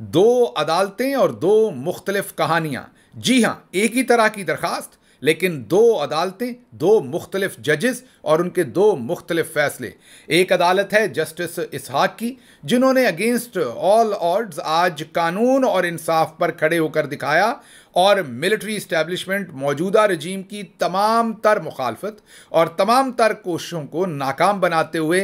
दो अदालतें और दो मुख्तलफ कहानियाँ जी हाँ एक ही तरह की दरख्वास्त लेकिन दो अदालतें दो मुख्तलिफ जजेस और उनके दो मुख्तलिफ फैसले एक अदालत है जस्टिस इसहाक की जिन्होंने अगेंस्ट ऑल ऑर्ड्स आज कानून और इंसाफ पर खड़े होकर दिखाया और मिलिट्री इस्टेब्लिशमेंट मौजूदा रजीम की तमाम तर मुखालफत और तमाम तर कोशिशों को नाकाम बनाते हुए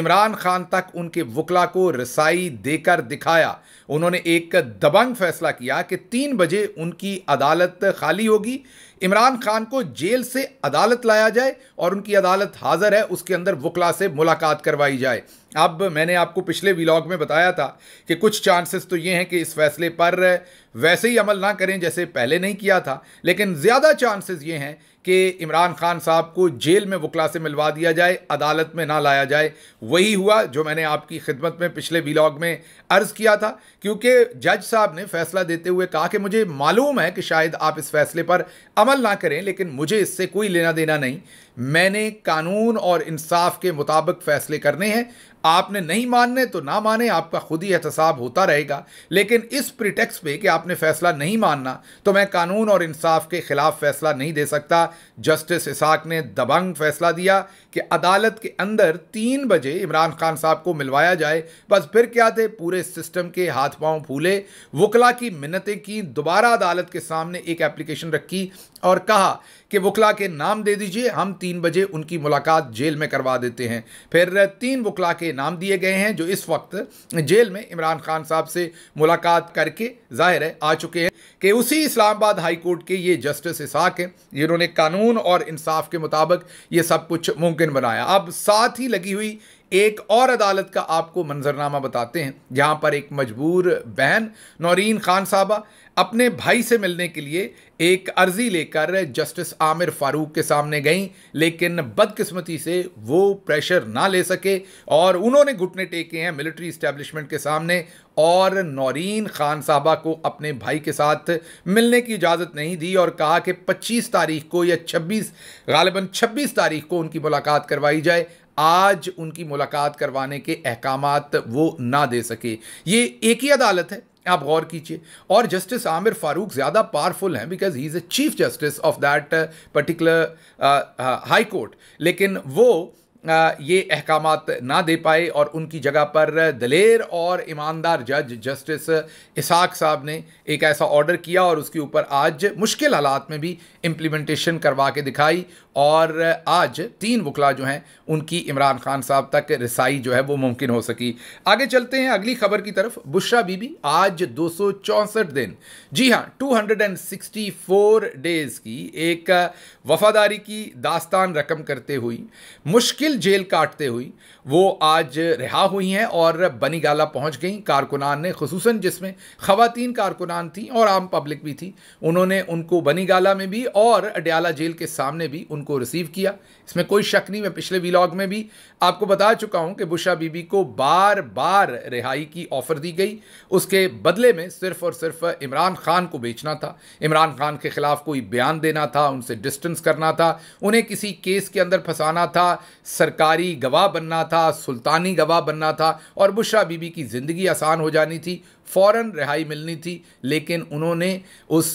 इमरान खान तक उनके वकला को रसाई देकर दिखाया उन्होंने एक दबंग फैसला किया कि तीन बजे उनकी अदालत खाली होगी इमरान खान को जेल से अदालत लाया जाए और उनकी अदालत हाज़िर है उसके अंदर वकला से मुलाकात करवाई जाए अब मैंने आपको पिछले व्लॉग में बताया था कि कुछ चांसेस तो ये हैं कि इस फैसले पर वैसे ही अमल ना करें जैसे पहले नहीं किया था लेकिन ज़्यादा चांसेस ये हैं कि इमरान खान साहब को जेल में वकला से मिलवा दिया जाए अदालत में ना लाया जाए वही हुआ जो मैंने आपकी खिदमत में पिछले व्लॉग में अर्ज़ किया था क्योंकि जज साहब ने फैसला देते हुए कहा कि मुझे मालूम है कि शायद आप इस फैसले पर अमल ना करें लेकिन मुझे इससे कोई लेना देना नहीं मैंने कानून और इंसाफ के मुताबिक फैसले करने हैं आपने नहीं मानने तो ना माने आपका खुद ही एहतसाब होता रहेगा लेकिन इस प्रिटेक्स पे कि आपने फैसला नहीं मानना तो मैं कानून और इंसाफ के खिलाफ फैसला नहीं दे सकता जस्टिस इसाक ने दबंग फैसला दिया कि अदालत के अंदर तीन बजे इमरान खान साहब को मिलवाया जाए बस फिर क्या थे पूरे सिस्टम के हाथ पाँव फूले वकला की मिन्नतें की दोबारा अदालत के सामने एक एप्लीकेशन रखी और कहा कि वकला के नाम दे दीजिए हम तीन बजे उनकी मुलाकात जेल में करवा देते हैं फिर तीन वकला के नाम दिए गए हैं जो इस वक्त जेल में इमरान खान साहब से मुलाकात करके जाहिर है आ चुके हैं कि उसी इस्लामाबाद हाई कोर्ट के ये जस्टिस इसाक हैं जिन्होंने कानून और इंसाफ के मुताबिक ये सब कुछ मुमकिन बनाया अब साथ ही लगी हुई एक और अदालत का आपको मंजरनामा बताते हैं जहाँ पर एक मजबूर बहन नौरीन खान साहबा अपने भाई से मिलने के लिए एक अर्जी लेकर जस्टिस आमिर फारूक के सामने गईं लेकिन बदकिस्मती से वो प्रेशर ना ले सके और उन्होंने घुटने टेके हैं मिलिट्री इस्टेब्लिशमेंट के सामने और नौरीन खान साहबा को अपने भाई के साथ मिलने की इजाज़त नहीं दी और कहा कि 25 तारीख को या 26 गालिबा 26 तारीख को उनकी मुलाकात करवाई जाए आज उनकी मुलाकात करवाने के अहकाम वो ना दे सके ये एक ही अदालत है आप गौर कीजिए और जस्टिस आमिर फारूक ज़्यादा पावरफुल हैं because he is a chief justice of that particular High Court लेकिन वो ये अहकाम ना दे पाए और उनकी जगह पर दलेर और ईमानदार जज जस्टिस इसाक साहब ने एक ऐसा ऑर्डर किया और उसके ऊपर आज मुश्किल हालात में भी इम्प्लीमेंटेशन करवा के दिखाई और आज तीन वकला जो हैं उनकी इमरान खान साहब तक रसाई जो है वो मुमकिन हो सकी आगे चलते हैं अगली खबर की तरफ बुशरा बीबी आज दो दिन जी हाँ फोर डेज़ की एक वफादारी की दास्तान रकम करते हुई मुश्किल मुश्किल जेल काटते हुई वो आज रिहा हुई हैं और बनीगाला पहुंच गई कारकुनान ने खसूस जिसमें ख़वातीन कारकुनान थी और आम पब्लिक भी थी उन्होंने उनको बनीगाला में भी और अडयाला जेल के सामने भी उनको रिसीव किया इसमें कोई शक नहीं मैं पिछले व्लॉग में भी आपको बता चुका हूँ कि बुशा बीबी को बार बार रिहाई की ऑफ़र दी गई उसके बदले में सिर्फ़ और सिर्फ इमरान खान को बेचना था इमरान खान के ख़िलाफ़ कोई बयान देना था उनसे डिस्टेंस करना था उन्हें किसी केस के अंदर फंसाना था सरकारी गवाह बनना था सुल्तानी गवाह बनना था और बुशरा बीबी की ज़िंदगी आसान हो जानी थी फ़ौर रिहाई मिलनी थी लेकिन उन्होंने उस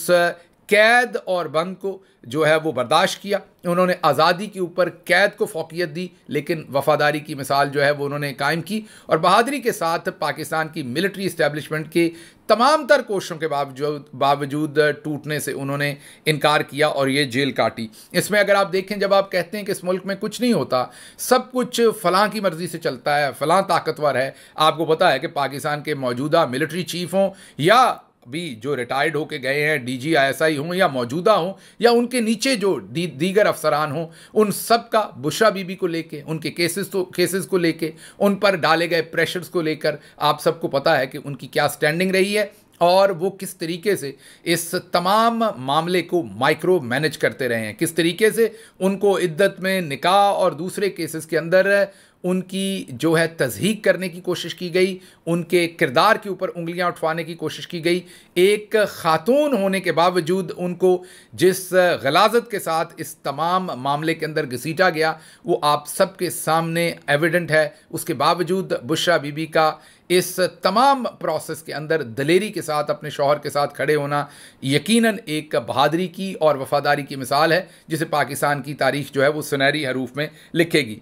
कैद और बंद को जो है वो बर्दाश्त किया उन्होंने आज़ादी के ऊपर कैद को फोकियत दी लेकिन वफादारी की मिसाल जो है वो उन्होंने कायम की और बहादरी के साथ पाकिस्तान की मिलिट्री इस्टेबलिशमेंट के तमाम तर कोशों के बावजूद बावजूद टूटने से उन्होंने इनकार किया और ये जेल काटी इसमें अगर आप देखें जब आप कहते हैं कि इस मुल्क में कुछ नहीं होता सब कुछ फ़लाँ की मर्ज़ी से चलता है फ़लाँ ताकतवर है आपको पता है कि पाकिस्तान के मौजूदा मिलिट्री चीफ हों या भी जो रिटायर्ड होके गए हैं डीजी आईएसआई हों या मौजूदा हों या उनके नीचे जो दी, दीगर अफसरान हों उन सब का बुशरा बीबी को लेके उनके केसेस तो केसेस को लेके उन पर डाले गए प्रेशर्स को लेकर आप सबको पता है कि उनकी क्या स्टैंडिंग रही है और वो किस तरीके से इस तमाम मामले को माइक्रो मैनेज करते रहे हैं किस तरीके से उनको इद्दत में निकाह और दूसरे केसेस के अंदर उनकी जो है तजहीक करने की कोशिश की गई उनके किरदार के ऊपर उंगलियां उठवाने की कोशिश की गई एक खातून होने के बावजूद उनको जिस गलाजत के साथ इस तमाम मामले के अंदर घसीटा गया वो आप सबके सामने एविडेंट है उसके बावजूद बुशरा बीबी का इस तमाम प्रोसेस के अंदर दलेरी के साथ अपने शोहर के साथ खड़े होना यकीनन एक बहादरी की और वफादारी की मिसाल है जिसे पाकिस्तान की तारीख जो है वो सुनहरी हरूफ में लिखेगी